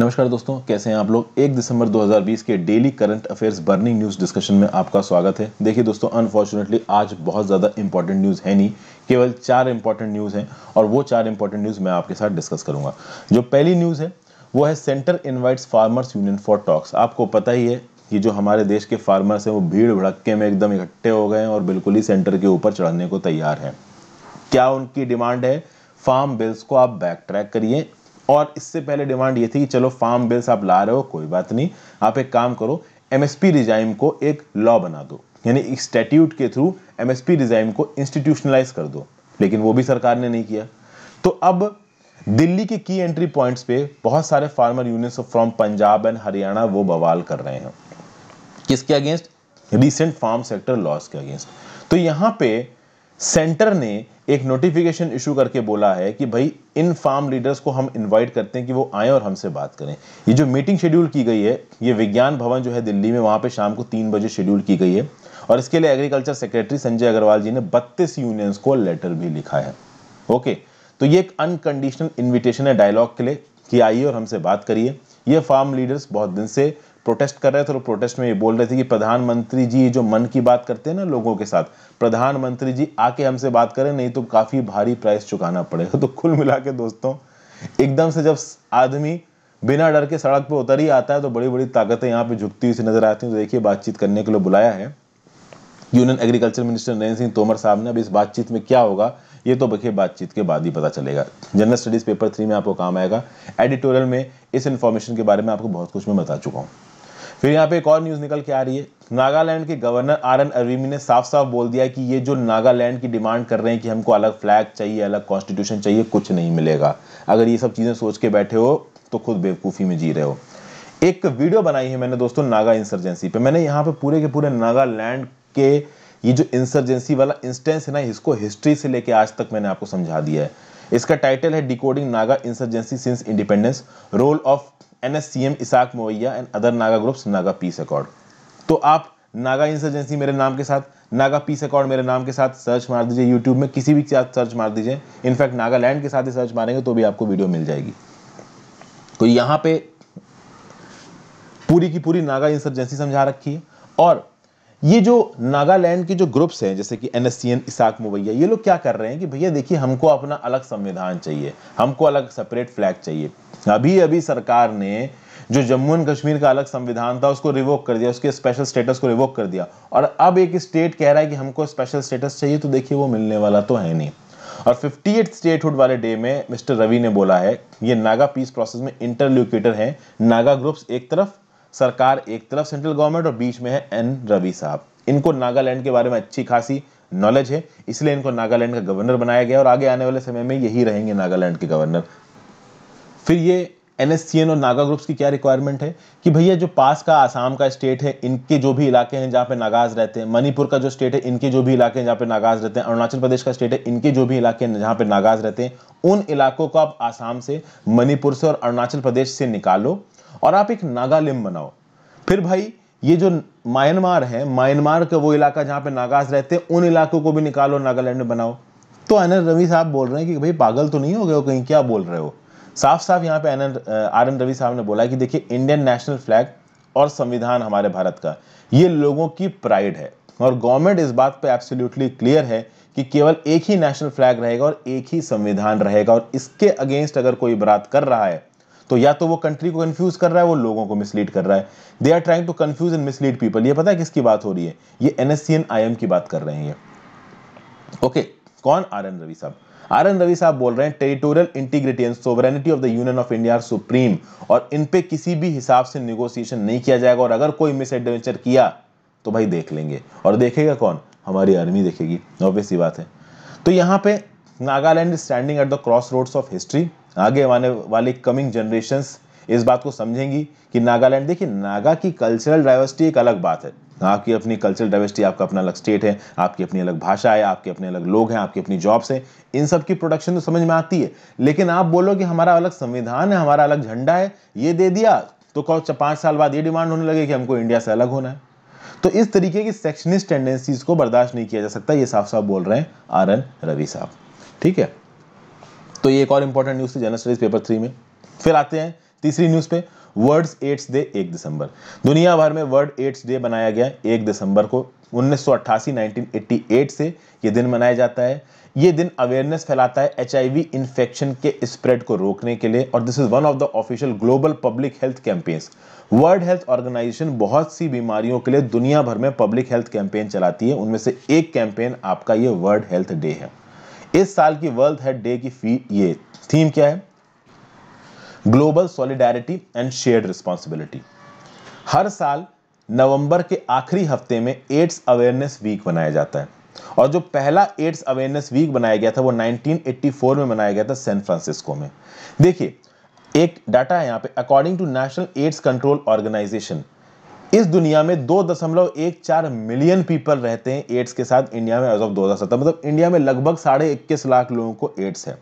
नमस्कार दोस्तों कैसे हैं आप लोग 1 दिसंबर 2020 के daily current affairs burning news discussion में आपका स्वागत है देखिए दोस्तों अनफॉर्चुनेटली आज बहुत ज़्यादा इंपॉर्टेंट न्यूज़ है नहीं केवल चार इंपॉर्टेंट न्यूज़ हैं और वो चार इंपॉर्टेंट न्यूज़ मैं आपके साथ डिस्कस करूंगा जो पहली न्यूज़ है वो है centre invites farmers union for talks आपको पता ही है कि जो हमारे देश के फार्मर्स हैं वो भीड़ भड़के में एकदम इकट्ठे हो गए हैं और बिल्कुल ही सेंटर के ऊपर चढ़ने को तैयार हैं क्या उनकी डिमांड है फार्म बिल्स को आप बैक ट्रैक करिए और इससे पहले डिमांड ये थी कि चलो फार्म बिल्स आप ला रहे हो कोई बात नहीं आप एक काम करो एमएसपी रिजाइम को एक लॉ बना दो यानी एक के थ्रू एमएसपी रिजाइम को इंस्टीट्यूशनलाइज कर दो लेकिन वो भी सरकार ने नहीं किया तो अब दिल्ली के की एंट्री पॉइंट्स पे बहुत सारे farmer unions from Punjab and Haryana वो बवाल कर रहे हैं किसके against recent farm sector laws के अगेंस्ट तो यहाँ पे सेंटर ने एक नोटिफिकेशन इशू करके बोला है कि भाई इन फार्म लीडर्स को हम इनवाइट करते हैं कि वो आए और हमसे बात करें ये जो मीटिंग शेड्यूल की गई है ये विज्ञान भवन जो है दिल्ली में वहाँ पे शाम को तीन बजे शेड्यूल की गई है और इसके लिए एग्रीकल्चर सेक्रेटरी संजय अग्रवाल जी ने बत्तीस यूनियंस को लेटर भी लिखा है ओके तो ये एक अनकंडीशनल इन्विटेशन है डायलॉग के लिए कि आइए और हमसे बात करिए ये फार्म लीडर्स बहुत दिन से प्रोटेस्ट कर रहे थे और प्रोटेस्ट में ये बोल रहे थे कि प्रधानमंत्री जी जो मन की बात करते हैं ना लोगों के साथ प्रधानमंत्री जी आके हमसे बात करें नहीं तो काफ़ी भारी प्राइस चुकाना पड़ेगा तो कुल मिला के दोस्तों एकदम से जब आदमी बिना डर के सड़क पर उतर ही आता है तो बड़ी बड़ी ताकतें यहाँ पर झुकती हुई नजर आती हैं तो देखिए बातचीत करने के लिए बुलाया है union agriculture minister Narendra Singh Tomar साहब ने अब इस बातचीत में क्या होगा ये तो बखे बातचीत के बाद ही पता चलेगा जनरल स्टडीज पेपर थ्री में आपको काम आएगा एडिटोरियल में इस इन्फॉर्मेशन के बारे में आपको बहुत कुछ मैं बता चुका हूँ फिर यहाँ पे एक और न्यूज़ निकल के आ रही है नागालैंड के गवर्नर आर एन अरविमी ने साफ साफ बोल दिया कि ये जो नागालैंड की डिमांड कर रहे हैं कि हमको अलग फ्लैग चाहिए अलग कॉन्स्टिट्यूशन चाहिए कुछ नहीं मिलेगा अगर ये सब चीज़ें सोच के बैठे हो तो खुद बेवकूफ़ी में जी रहे हो एक वीडियो बनाई है मैंने दोस्तों नागा इंसर्जेंसी पे मैंने यहाँ पे पूरे के पूरे नागालैंड के ये जो इंसर्जेंसी वाला इंस्टेंस है ना इसको हिस्ट्री से लेके आज तक मैंने आपको समझा दिया है इसका टाइटल है decoding Naga insurgency since independence role of N S C M Isak Muivah and other Naga groups Naga peace accord तो आप नागा इंसर्जेंसी मेरे नाम के साथ नागा पीस अकॉर्ड मेरे नाम के साथ सर्च मार दीजिए यूट्यूब में किसी भी साथ सर्च मार दीजिए इनफैक्ट नागालैंड के साथ ही सर्च मारेंगे तो भी आपको वीडियो मिल जाएगी तो यहाँ पे पूरी की पूरी नागा इंसर्जेंसी समझा रखी है और ये जो नागालैंड के जो ग्रुप्स हैं जैसे कि N S C N Isak Muivah ये लोग क्या कर रहे हैं कि भैया देखिए हमको अपना अलग संविधान चाहिए हमको अलग सेपरेट फ्लैग चाहिए अभी अभी सरकार ने जो जम्मू एंड कश्मीर का अलग संविधान था उसको रिवोक कर दिया उसके स्पेशल स्टेटस को रिवोक कर दिया और अब एक स्टेट कह रहा है कि हमको स्पेशल स्टेटस चाहिए तो देखिए वो मिलने वाला तो है नहीं और फिफ्टी स्टेटहुड वाले डे में मिस्टर रवि ने बोला है ये नागा पीस प्रोसेस में इंटरल्यूकेटर है नागा ग्रुप्स एक तरफ सरकार एक तरफ सेंट्रल गवर्नमेंट और बीच में है एन रवि साहब इनको नागालैंड के बारे में अच्छी खासी नॉलेज है इसलिए इनको नागालैंड का गवर्नर बनाया गया और आगे आने वाले समय में यही रहेंगे नागालैंड के गवर्नर फिर ये एन और नागा ग्रुप्स की क्या रिक्वायरमेंट है कि भैया जो पास का आसाम का स्टेट है इनके जो भी इलाके हैं जहाँ पे नागाज रहते हैं मणिपुर का जो स्टेट है इनके जो भी इलाके हैं जहाँ पे नागाज रहते हैं अरुणाचल प्रदेश का स्टेट है इनके जो भी इलाके हैं जहाँ पे नागाज रहते हैं उन इलाकों को आप आसाम से मणिपुर से और अरुणाचल प्रदेश से निकालो और आप एक नागा लिम बनाओ फिर भाई ये जो म्यांमार है म्यांमार का वो इलाका जहाँ पे नागास रहते हैं उन इलाकों को भी निकालो नागालैंड में बनाओ तो एन एन रवि साहब बोल रहे हैं कि भाई पागल तो नहीं हो गए हो कहीं क्या बोल रहे हो साफ साफ यहाँ पे N N R N Ravi साहब ने बोला कि देखिए इंडियन नेशनल फ्लैग और संविधान हमारे भारत का ये लोगों की प्राइड है और गवर्नमेंट इस बात पर एब्सोल्यूटली क्लियर है कि केवल एक ही नेशनल फ्लैग रहेगा और एक ही संविधान रहेगा और इसके अगेंस्ट अगर कोई बरात कर रहा है तो या तो वो कंट्री को कंफ्यूज कर रहा है वो लोगों को मिसलीड कर रहा है they are trying to confuse and mislead people ये पता है किसकी बात हो रही है ये एन एस की बात कर रहे हैं ओके कौन आर एन रवि साहब आर एन रवि साहब बोल रहे हैं territorial integrity and sovereignty of the union of India supreme और इन पे किसी भी हिसाब से निगोसिएशन नहीं किया जाएगा और अगर कोई मिस एडवेंचर किया तो भाई देख लेंगे और देखेगा कौन हमारी आर्मी देखेगी ऑब्वियस ही बात है तो यहाँ पे Nagaland standing at the crossroads of history आगे आने वाली कमिंग जनरेशन इस बात को समझेंगी कि नागालैंड देखिए नागा की कल्चरल डाइवर्सिटी एक अलग बात है आपकी अपनी कल्चरल डाइवर्सिटी आपका अपना अलग स्टेट है आपकी अपनी अलग भाषा है आपके अपने अलग लोग हैं आपकी अपनी जॉब्स हैं इन सब की प्रोडक्शन तो समझ में आती है लेकिन आप बोलो कि हमारा अलग संविधान है हमारा अलग झंडा है ये दे दिया तो अच्छा, पाँच साल बाद ये डिमांड होने लगे कि हमको इंडिया से अलग होना है तो इस तरीके की सेक्शनिस्ट टेंडेंसीज को बर्दाश्त नहीं किया जा सकता ये साफ साफ बोल रहे हैं आर एन रवि साहब ठीक है तो ये एक और इंपॉर्टेंट न्यूज़ थी जनरल स्टडीज पेपर थ्री में फिर आते हैं तीसरी न्यूज़ पे वर्ड्स एड्स डे एक दिसंबर दुनिया भर में वर्ल्ड एड्स डे बनाया गया एक दिसंबर को 1988 1988 से ये दिन मनाया जाता है ये दिन अवेयरनेस फैलाता है एच इन्फेक्शन के स्प्रेड को रोकने के लिए और this is one of the official global public health campaigns world health organisation बहुत सी बीमारियों के लिए दुनिया भर में पब्लिक हेल्थ कैंपेन चलाती है उनमें से एक कैंपेन आपका ये वर्ल्ड हेल्थ डे है इस साल की वर्ल्ड हेड डे की फी ये थीम क्या है global solidarity and shared responsibility हर साल नवंबर के आखिरी हफ्ते में एड्स अवेयरनेस वीक मनाया जाता है और जो पहला एड्स अवेयरनेस वीक बनाया गया था वो 1984 में मनाया गया था सैन फ्रांसिस्को में देखिए एक डाटा है यहाँ पे according to national AIDS control organisation इस दुनिया में दो दशमलव एक चार मिलियन पीपल रहते हैं एड्स के साथ इंडिया में एज ऑफ दो मतलब इंडिया में लगभग साढ़े इक्कीस लाख लोगों को एड्स है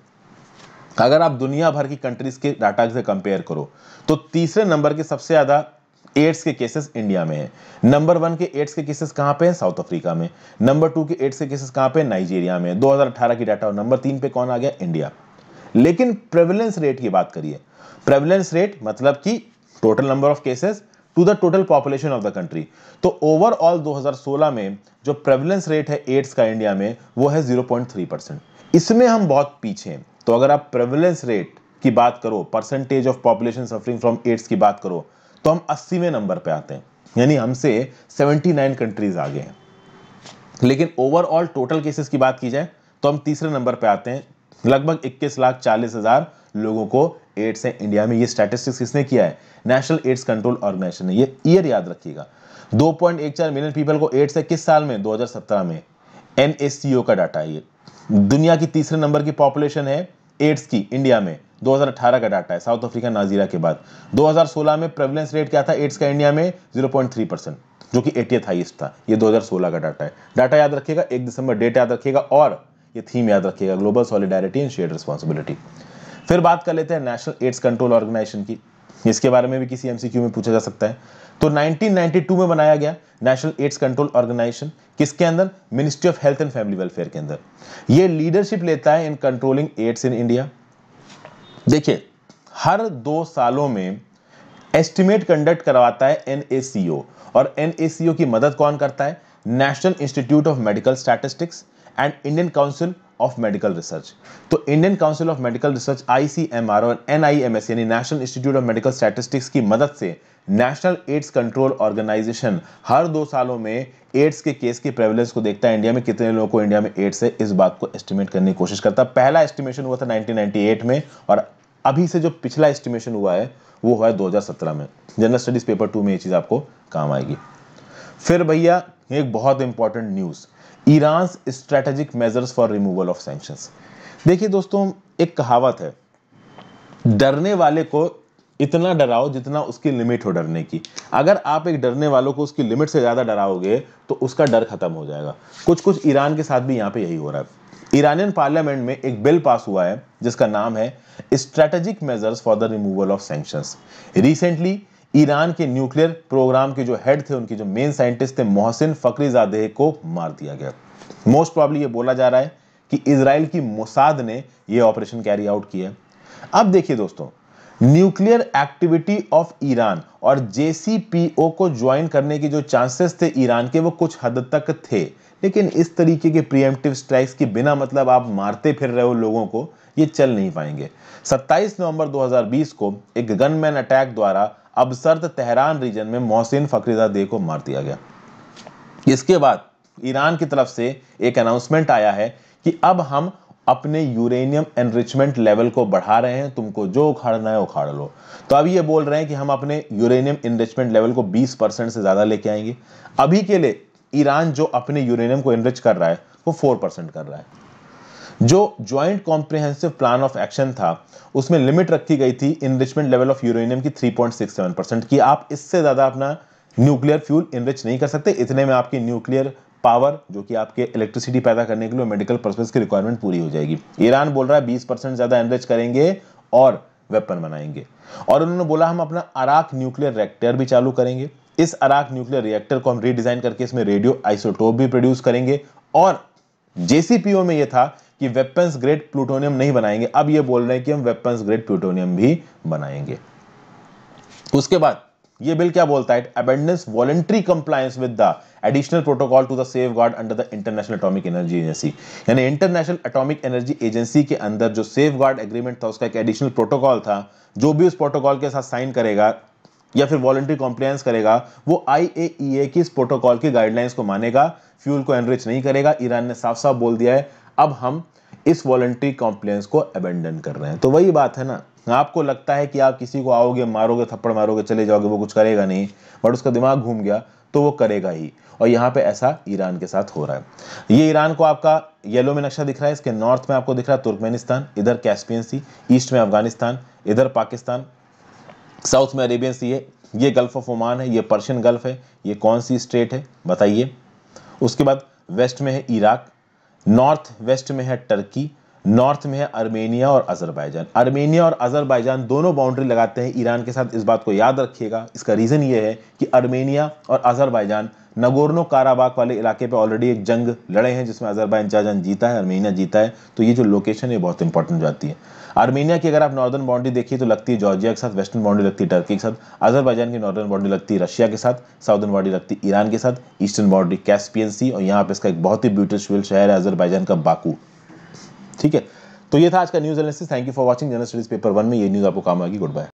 अगर आप दुनिया भर की कंट्रीज के डाटा से कंपेयर करो तो तीसरे नंबर के सबसे ज़्यादा एड्स के केसेस इंडिया में है नंबर वन के एड्स के केसेस कहाँ पे हैं साउथ अफ्रीका में नंबर टू के एड्स के केसेस कहाँ पे नाइजीरिया में 2018 की डाटा और नंबर तीन पे कौन आ गया इंडिया लेकिन प्रेवलेंस रेट की बात करिए प्रेवलेंस रेट मतलब कि total number of cases to the total population of the country तो ओवरऑल 2016 में जो प्रेवलेंस रेट है एड्स का इंडिया में वो है 0.3 परसेंट इसमें हम बहुत पीछे हैं तो अगर आप प्रेवलेंस रेट की बात करो percentage of population suffering from AIDS की बात करो तो हम अस्सीवें नंबर पर आते हैं यानी हमसे 79 कंट्रीज आगे हैं लेकिन ओवरऑल टोटल केसेस की बात की जाए तो हम तीसरे नंबर पर आते हैं लगभग इक्कीस लाख चालीस हजार लोगों को एड्स है इंडिया में ये स्टैटिस्टिक्स किसने किया है नेशनल एड्स कंट्रोल ऑर्गेनाइजेशन ने ये ईयर याद रखिएगा 2.14 मिलियन पीपल को एड्स है किस साल में 2017 में एन का डाटा ये दुनिया की तीसरे नंबर की पॉपुलेशन है एड्स की इंडिया में 2018 का डाटा है साउथ अफ्रीका नाजीरा के बाद 2016 में प्रेवलेंस रेट क्या था एड्स का इंडिया में 0.3 परसेंट जो कि एटीएथ हाइस्ट था ये 2016 का डाटा है डाटा याद रखिएगा एक दिसंबर डेट याद रखिएगा और ये थीम याद रखिएगा global solidarity and share responsibility फिर बात कर लेते हैं नेशनल एड्स कंट्रोल ऑर्गेनाइजेशन की इसके बारे में भी किसी एमसीक्यू में पूछा जा सकता है तो 1992 में बनाया गया नेशनल एड्स कंट्रोल ऑर्गेनाइजेशन किसके अंदर ministry of health and family welfare के अंदर ये लीडरशिप लेता है in controlling AIDS in India देखिए हर दो सालों में एस्टिमेट कंडक्ट करवाता है एन और एन की मदद कौन करता है national institute of medical statistics and Indian council of medical research तो Indian council of medical research I C M R और एन आई एम एस यानी national institute of medical statistics की मदद से नेशनल एड्स कंट्रोल ऑर्गेनाइजेशन हर दो सालों में एड्स के केस की प्रेवलेंस को देखता है इंडिया में कितने लोगों को इंडिया में एड्स है इस बात को एस्टिमेट करने की कोशिश करता है पहला एस्टिमेशन हुआ था 1998 में और अभी से जो पिछला एस्टिमेशन हुआ है वो हुआ है 2017 में जनरल स्टडीज पेपर टू में ये चीज़ आपको काम आएगी फिर भैया एक बहुत important news Iran strategic measures for removal of sanction देखिए दोस्तों एक कहावत है डरने वाले को इतना डराओ जितना उसकी लिमिट हो डरने की अगर आप एक डरने वालों को उसकी लिमिट से ज़्यादा डराओगे तो उसका डर खत्म हो जाएगा कुछ कुछ ईरान के साथ भी यहाँ पे यही हो रहा है ईरानियन पार्लियामेंट में एक बिल पास हुआ है जिसका नाम है strategic measures for the removal of sanctions recently Iran के न्यूक्लियर प्रोग्राम के जो हेड थे उनके जो मेन साइंटिस्ट थे मोहसिन फकरीजादेह को मार दिया गया मोस्ट प्रॉब्ली ये बोला जा रहा है कि इसराइल की मोसाद ने यह ऑपरेशन कैरी आउट किया अब देखिए दोस्तों न्यूक्लियर एक्टिविटी ऑफ ईरान और जेसीपीओ को ज्वाइन करने के जो चांसेस थे ईरान के वो कुछ हद तक थे लेकिन इस तरीके के प्रियमटिव स्ट्राइक्स के बिना मतलब आप मारते फिर रहे हो लोगों को ये चल नहीं पाएंगे 27 नवंबर 2020 को एक गनमैन अटैक द्वारा अबसर्द तेहरान रीजन में मोहसिन फकरीजादे को मार दिया गया इसके बाद ईरान की तरफ से एक अनाउंसमेंट आया है कि अब हम अपने यूरेनियम एनरिचमेंट लेवल को बढ़ा रहे हैं तुमको जो उखाड़ना है उखाड़ लो तो अब ये बोल रहे हैं कि हम अपने यूरेनियम एनरिचमेंट लेवल को 20 परसेंट से ज़्यादा लेके आएंगे अभी के लिए ईरान जो अपने यूरेनियम को एनरिच कर रहा है वो 4 परसेंट कर रहा है जो joint comprehensive plan of action था उसमें लिमिट रखी गई थी इनरिचमेंट लेवल ऑफ यूरेनियम की 3.67 परसेंट की आप इससे ज़्यादा अपना न्यूक्लियर फ्यूल इनरिच नहीं कर सकते इतने में आपकी न्यूक्लियर पावर जो कि आपके इलेक्ट्रिसिटी पैदा करने के लिए मेडिकल पर्पज की रिक्वायरमेंट पूरी हो जाएगी ईरान बोल रहा है बीस ज़्यादा एनरिच करेंगे और वेपन बनाएंगे और उन्होंने बोला हम अपना अराक न्यूक्लियर रिएक्टर भी चालू करेंगे इस अराक न्यूक्लियर रिएक्टर को हम रीडिज़ाइन करके इसमें रेडियो आइसोटोप भी प्रोड्यूस करेंगे और जेसीपीओ में यह था कि वेपन्स ग्रेड प्लूटोनियम नहीं बनाएंगे अब ये बोल रहे हैं कि हम वेपन्स ग्रेड प्लूटोनियम भी बनाएंगे उसके बाद ये बिल क्या बोलता है abandons voluntary compliance with the additional protocol to the safeguard under the international atomic energy agency यानी इंटरनेशनल अटोमिक एनर्जी एजेंसी के अंदर जो सेफ गार्ड एग्रीमेंट था उसका एक एडिशनल प्रोटोकॉल था जो भी उस प्रोटोकॉल के साथ साइन करेगा या फिर वॉलेंट्री कॉम्प्लायंस करेगा वो आई e की इस प्रोटोकॉल की गाइडलाइंस को मानेगा फ्यूल को एनरिच नहीं करेगा ईरान ने साफ साफ बोल दिया है अब हम इस वॉल्ट्री कॉम्प्लेंस को अबेंडन कर रहे हैं तो वही बात है ना आपको लगता है कि आप किसी को आओगे मारोगे थप्पड़ मारोगे चले जाओगे वो कुछ करेगा नहीं बट उसका दिमाग घूम गया तो वो करेगा ही और यहाँ पे ऐसा ईरान के साथ हो रहा है ये ईरान को आपका येलो में नक्शा दिख रहा है इसके नॉर्थ में आपको दिख रहा है तुर्कमेनिस्तान इधर कैस्पियन सी ईस्ट में अफगानिस्तान इधर पाकिस्तान साउथ में अरेबियन सी है ये गल्फ ऑफ ओमान है ये पर्शियन गल्फ है ये कौन सी स्टेट है बताइए उसके बाद वेस्ट में है इराक नॉर्थ वेस्ट में है टर्की नॉर्थ में है अर्मेनिया और अजरबैजान अर्मेनिया और अजरबैजान दोनों बाउंड्री लगाते हैं ईरान के साथ इस बात को याद रखिएगा इसका रीज़न ये है कि अर्मेनिया और अजरबैजान नगोर्नो काराबाग वाले इलाके पे ऑलरेडी एक जंग लड़े हैं जिसमें जाजन जीता है अर्मेनिया जीता है तो ये जो लोकेशन है बहुत इंपॉर्टेंट हो जाती है आर्मेनिया की अगर आप नॉर्दर्न बाउंड्री देखिए तो लगती है जॉर्जिया के साथ वेस्टर्न बाउंड्री लगती है टर्की के साथ अजरबैजान की नॉर्दर्न बाउंड्री लगती है रशिया के साथ साउदर्न बाउंड्री लगती है ईरान के साथ ईस्टर्न बाउंड्री कैसपियन सी और यहाँ पे इसका एक बहुत ही ब्यूटिफुल शहर है अजरबैजान का बाकू ठीक है तो ये था आज का news analysis thank you for watching general studies paper one में ये न्यूज आपको काम आएगी गुड बाय